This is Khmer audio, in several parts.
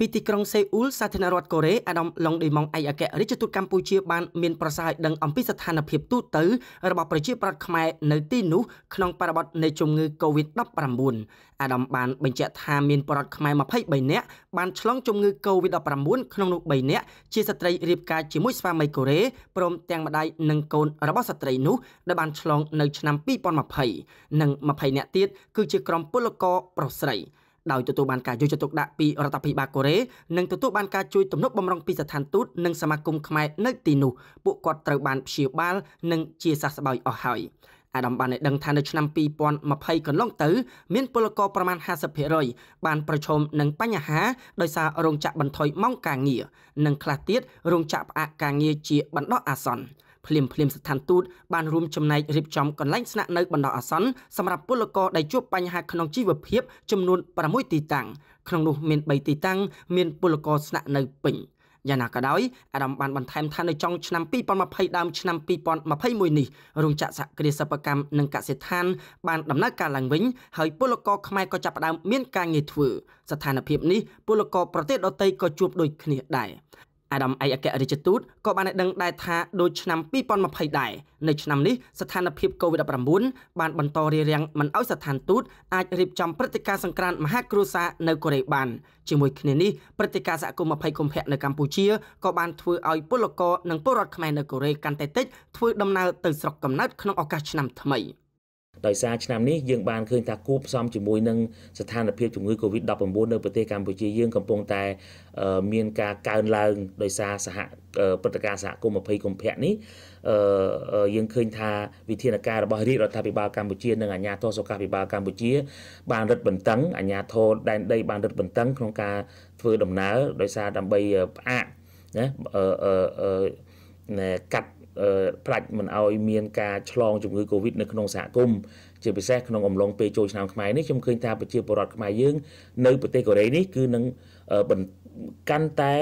ពីទីក្រុងសេអ៊ូលសាធារណរដ្ឋកូរ៉េអាដាមឡុងដេម៉ង់ឯកអគ្គរដ្ឋទូតកម្ពុជាបានមានប្រសាសន៍ឲ្យដឹងអំពីស្ថានភាពទូទៅរបស់ប្រជាប្រដ្ឋខ្មែរនៅទីនោះក្នុងបរិបទនៃជំងឺ Covid-19 អាដាមបានបញ្ជាក់ថាមានប្រដ្ឋខ្មែរ23នាក់បានឆ្លងជំងឺ Covid-19 ក្នុងនោះ3នាក់ជាស្ត្រីរៀបការជាមួយស្វាមីកូរ៉េព្រមទាំងម្ដាយនិងកូនរបស់ស្ត្រីនោះដែលបានឆ្លងនៅឆ្នាំ2020និង20នាក់ទៀតគឺជាក្រុមពលករប្រុសស្រី។ដោយទទួលបានការយកចិត្តទុកដាក់ពីរដ្ឋាភិបាលកូរ៉េនិងទទួលបានការជួយទំនុកបម្រុងពីស្ថានទូតនិងសមាគមខ្មែរនៅទីនោះពួកគាត់ត្រូវបានព្យាបាលនិងជាសះស្បើយអស់ហើយអាដាមបានដឹងថានៅឆ្នាំ2020កន្លងទៅ មាន ពលករប្រមាណ50%បានប្រឈមនឹងបញ្ហាដោយសាររោងចក្របន្ថយម៉ោងការងារនិងខ្លះទៀតរោងចក្រផ្អាកការងារជាបណ្ដោះអាសន្នភ្លាមភ្លាមស្ថានទូតបានរួមចំណែករៀបចំកន្លែងស្នាក់នៅបណ្ដោះអាសន្នសម្រាប់ពលករដែលជួបបញ្ហាក្នុងជីវភាពចំនួន6ទីតាំងក្នុងនោះមាន3ទីតាំងមានពលករស្នាក់នៅពេញយ៉ាងណាក៏ដោយអាដាមបានបន្ថែមថានៅចុងឆ្នាំ2020ដើមឆ្នាំ2021នេះរោងចក្រសហគ្រាសសិប្បកម្មនិងកសិដ្ឋានបានដំណើរការឡើងវិញហើយពលករខ្មែរក៏ចាប់ផ្ដើមមានការងារធ្វើស្ថានភាពនេះពលករប្រទេសដទៃក៏ជួបដូចគ្នាដែរអាដាមឯកអគ្គរដ្ឋទូតក៏បានដឹងដែរថាដូចឆ្នាំ2020ដែរនៅឆ្នាំនេះស្ថានភាព COVID-19 បានបន្តរារាំងមិនឲ្យស្ថានទូតអាចរៀបចំព្រឹត្តិការណ៍សង្ក្រាន្តមហាគ្រួសារនៅកូរ៉េបានជាមួយគ្នានេះព្រឹត្តិការណ៍សហគមន៍20កុម្ភៈនៅកម្ពុជាក៏បានធ្វើឲ្យ ពលករនិងពលរដ្ឋខ្មែរនៅកូរ៉េកាន់តែតិចធ្វើដំណើរទៅស្រុកកំណើតក្នុងឱកាសឆ្នាំថ្មី។ដោយសារឆ្នាំនេះយើងបានឃើញថាគូផ្សំជាមួយនឹងស្ថានភាពជំងឺ Covid-19 នៅប្រទេសកម្ពុជាយើងកំពុងតែមានការកើនឡើងដោយសារសហព្រឹត្តិការណ៍សហគមន៍20កុម្ភៈនេះយើងឃើញថាវិធានការរបស់រាជរដ្ឋាភិបាលកម្ពុជានិងអាជ្ញាធរសុខាភិបាលកម្ពុជា បានរឹតបន្តឹងអាជ្ញាធរដែនដីបានរឹតបន្តឹងក្នុងការធ្វើដំណើរដោយសារដើម្បីផ្អាកណាកាត់ប្រាច់មិនឲ្យមានការឆ្លងជំងឺ Covid នៅក្នុងសហគមន៍ជាពិសេសក្នុងអំឡុងពេលចូលឆ្នាំខ្មែរនេះខ្ញុំឃើញថាប្រជាពលរដ្ឋខ្មែរយើងនៅប្រទេសកូរ៉េនេះគឺនឹងកាន់តែ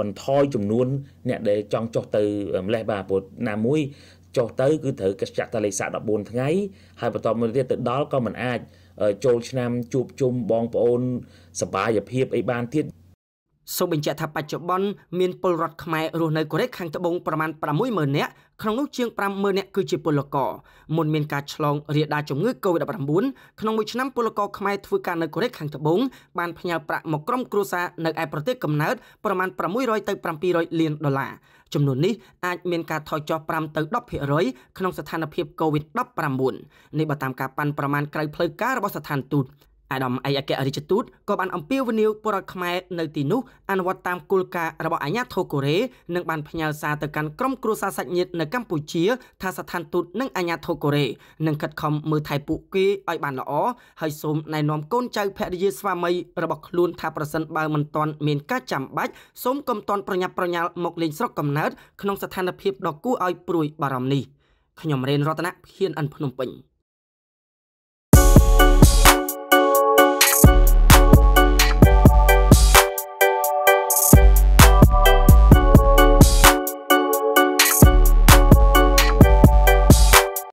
បន្ថយចំនួនអ្នកដែលចង់ចុះទៅម្លេះបាទព្រោះណាមួយចុះទៅគឺត្រូវកិច្ចចតលេខសា14ថ្ងៃហើយបន្ទាប់មកទៀតទៅដល់ក៏មិនអាចចូលឆ្នាំជួបជុំបងប្អូនសប្បាយភាពអីបានទៀតសូមបញ្ជាក់ថាបច្ចុប្បន្នមានពលរដ្ឋខ្មែររស់នៅកូរ៉េខាងត្បូងប្រមាណ60000នាក់ក្នុងនោះជាង50000នាក់គឺជាពលករមុនមានការឆ្លងរាលដាលជំងឺ Covid-19 ក្នុងមួយឆ្នាំពលករខ្មែរធ្វើការនៅកូរ៉េខាងត្បូងបានផ្ញើប្រាក់មកក្រុមគ្រួសារនៅឯប្រទេសកំណើតប្រមាណ600ទៅ700លានដុល្លារចំនួននេះអាចមានការថយចុះ5ទៅ10%ក្នុងស្ថានភាព Covid-19 នេះបើតាមការប៉ាន់ប្រមាណក្រៅផ្លូវការរបស់ស្ថានទូតអាដាមឯកអគ្គរដ្ឋទូតក៏បានអំពាវនាវពលរដ្ឋខ្មែរនៅទីនោះ អនុវត្តតាមគោលការណ៍របស់អាញាធិបតេយ្យកូរ៉េនិងបានផ្ញើសារទៅកាន់ក្រុមគ្រួសារសាច់ញាតិនៅកម្ពុជាថាស្ថានទូតនិងអាញាធិបតេយ្យកូរ៉េនឹងខិតខំមើលថែពួកគេឲ្យបានល្អហើយសូមណែនាំកូនចៅភរិយាស្វាមីរបស់ខ្លួនថាប្រសិនបើមិនទាន់មានការចាំបាច់សូមកុំទាន់ប្រញាប់ប្រញាល់មកលេងស្រុកកំណើតក្នុងស្ថានភាពដ៏គួរឲ្យព្រួយបារម្ភនេះខ្ញុំរេនរតនៈហ៊ានអិនភ្នំពេញ